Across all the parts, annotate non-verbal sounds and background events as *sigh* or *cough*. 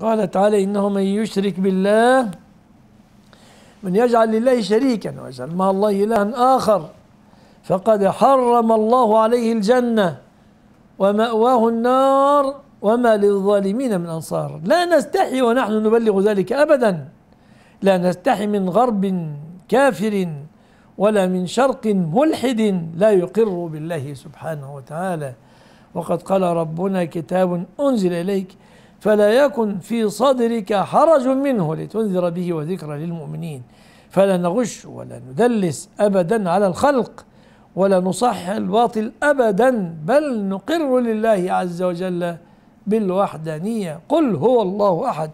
قال تعالى إنه من يشرك بالله من يجعل لله شريكا ويجعل مع الله إلها آخر فقد حرم الله عليه الجنة ومأواه النار وما للظالمين من أنصار لا نستحي ونحن نبلغ ذلك أبدا لا نستحي من غرب كافر ولا من شرق ملحد لا يقر بالله سبحانه وتعالى وقد قال ربنا كتاب أنزل إليك فلا يكن في صدرك حرج منه لتنذر به وذكرى للمؤمنين فلا نغش ولا ندلس ابدا على الخلق ولا نصحح الباطل ابدا بل نقر لله عز وجل بالوحدانيه قل هو الله احد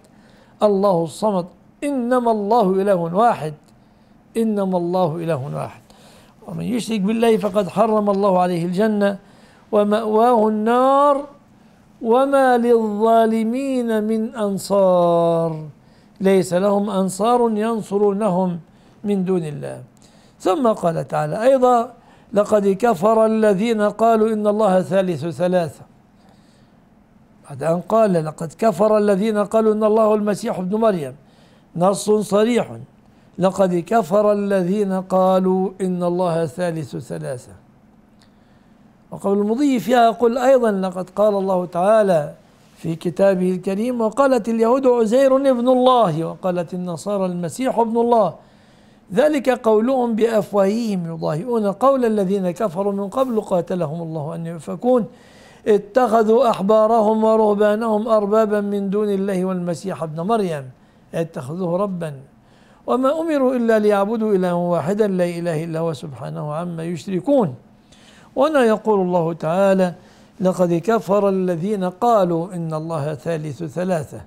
الله الصمد انما الله اله واحد انما الله اله واحد ومن يشرك بالله فقد حرم الله عليه الجنه وماواه النار وما للظالمين من أنصار ليس لهم أنصار ينصرونهم من دون الله ثم قال تعالى أيضا لقد كفر الذين قالوا إن الله ثالث ثلاثة بعد أن قال لقد كفر الذين قالوا إن الله المسيح ابن مريم نص صريح لقد كفر الذين قالوا إن الله ثالث ثلاثة وقول المضي فيها قل أيضا لقد قال الله تعالى في كتابه الكريم وقالت اليهود عزير ابن الله وقالت النصارى المسيح ابن الله ذلك قولهم بأفواههم يضاهئون قول الذين كفروا من قبل قاتلهم الله أن يفكون اتخذوا أحبارهم ورهبانهم أربابا من دون الله والمسيح ابن مريم اتخذوه ربا وما أمروا إلا ليعبدوا إلها واحدا لا إله إلا هو سبحانه عما يشركون وهنا يقول الله تعالى لقد كفر الذين قالوا إن الله ثالث ثلاثة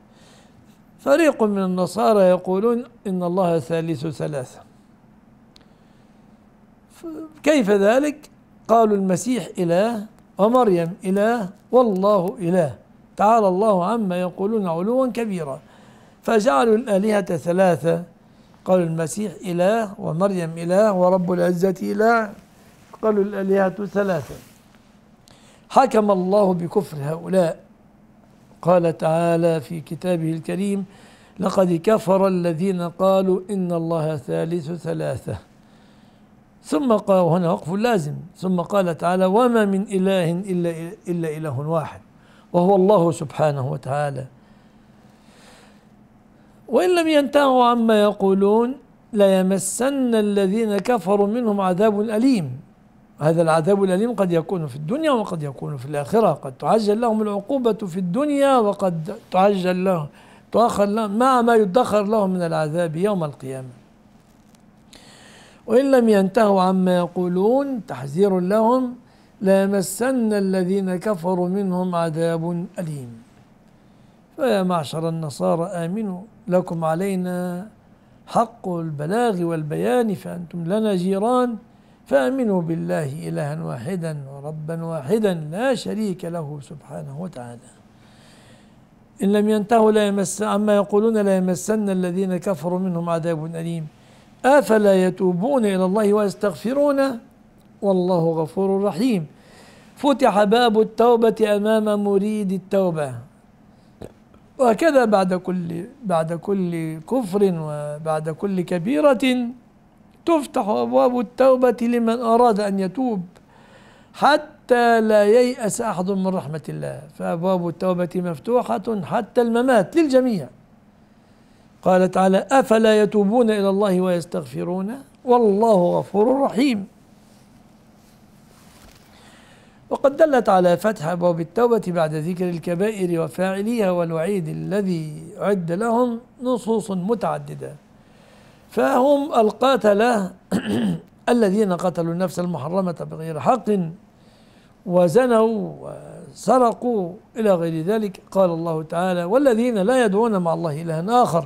فريق من النصارى يقولون إن الله ثالث ثلاثة كيف ذلك؟ قالوا المسيح إله ومريم إله والله إله تعالى الله عما يقولون علوا كبيرا فجعلوا الآلهة ثلاثة قالوا المسيح إله ومريم إله ورب العزة إله قالوا الآلهة ثلاثا حكم الله بكفر هؤلاء قال تعالى في كتابه الكريم لقد كفر الذين قالوا إن الله ثالث ثلاثة ثم قال وهنا وقف لازم ثم قال تعالى وما من إله إلا, إلا إله واحد وهو الله سبحانه وتعالى وإن لم ينتهوا عما يقولون ليمسن الذين كفروا منهم عذاب أليم هذا العذاب الأليم قد يكون في الدنيا وقد يكون في الآخرة قد تعجل لهم العقوبة في الدنيا وقد تعجل لهم تؤخر لهم مع ما يدخر لهم من العذاب يوم القيامة وإن لم ينتهوا عما يقولون تحذير لهم ليمسن الذين كفروا منهم عذاب أليم فيا معشر النصارى آمنوا لكم علينا حق البلاغ والبيان فأنتم لنا جيران فامنوا بالله الها واحدا وربا واحدا لا شريك له سبحانه وتعالى ان لم ينتهوا لا يمس عما يقولون لا يمسن الذين كفروا منهم عذاب اليم افلا يتوبون الى الله ويستغفرون والله غفور رحيم فتح باب التوبه امام مريد التوبه وهكذا بعد كل بعد كل كفر وبعد كل كبيره تفتح أبواب التوبة لمن أراد أن يتوب حتى لا ييأس أحد من رحمة الله فأبواب التوبة مفتوحة حتى الممات للجميع قال تعالى أفلا يتوبون إلى الله ويستغفرون والله غفور رحيم وقد دلت على فتح أبواب التوبة بعد ذكر الكبائر وفاعليها والوعيد الذي عد لهم نصوص متعددة فهم القاتلة *clears throat* الذين قتلوا النفس المحرمة بغير حق وزنوا وسرقوا إلى غير ذلك قال الله تعالى والذين لا يدعون مع الله إلها آخر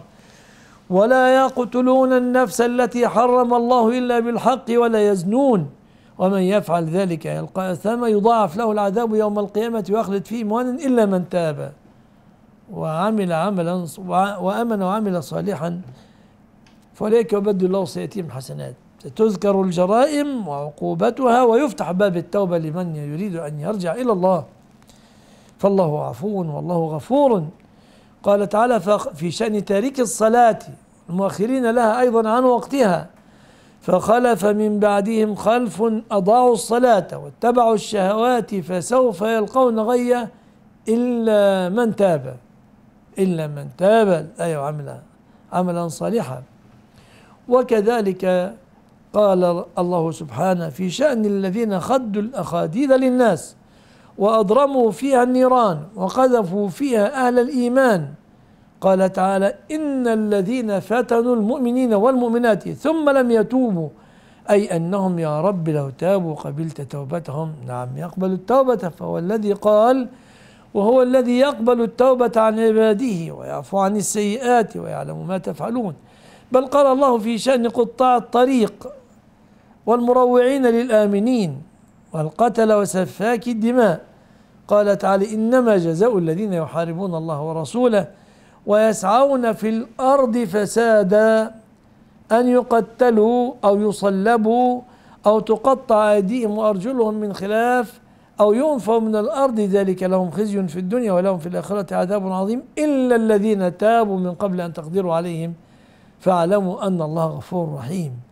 ولا يقتلون النفس التي حرم الله إلا بالحق ولا يزنون ومن يفعل ذلك يلقى أثاما يضاعف له العذاب يوم القيامة ويخلد فيه موانا إلا من تاب وعمل عملا وآمن وعمل صالحا فأولئك يبدل الله سيئاتهم حسنات ستذكر الجرائم وعقوبتها ويفتح باب التوبة لمن يريد أن يرجع إلى الله فالله عفو والله غفور قال تعالى في شأن تارك الصلاة المؤخرين لها أيضا عن وقتها فخلف من بعدهم خلف أضاعوا الصلاة واتبعوا الشهوات فسوف يلقون غيا إلا من تاب إلا من تاب الآية وعمل عملا صالحا وكذلك قال الله سبحانه في شأن الذين خدوا الأخاديد للناس وأضرموا فيها النيران وقذفوا فيها أهل الإيمان قال تعالى إن الذين فتنوا المؤمنين والمؤمنات ثم لم يتوبوا أي أنهم يا رب لو تابوا قبلت توبتهم نعم يقبل التوبة فهو الذي قال وهو الذي يقبل التوبة عن عباده ويعفو عن السيئات ويعلم ما تفعلون بل قال الله في شأن قطاع الطريق والمروعين للآمنين والقتل وسفاك الدماء قال تعالى إنما جزاء الذين يحاربون الله ورسوله ويسعون في الأرض فسادا أن يقتلوا أو يصلبوا أو تقطع أيديهم وأرجلهم من خلاف أو ينفوا من الأرض ذلك لهم خزي في الدنيا ولهم في الآخرة عذاب عظيم إلا الذين تابوا من قبل أن تقدروا عليهم ۖ فاعلموا أن الله غفور رحيم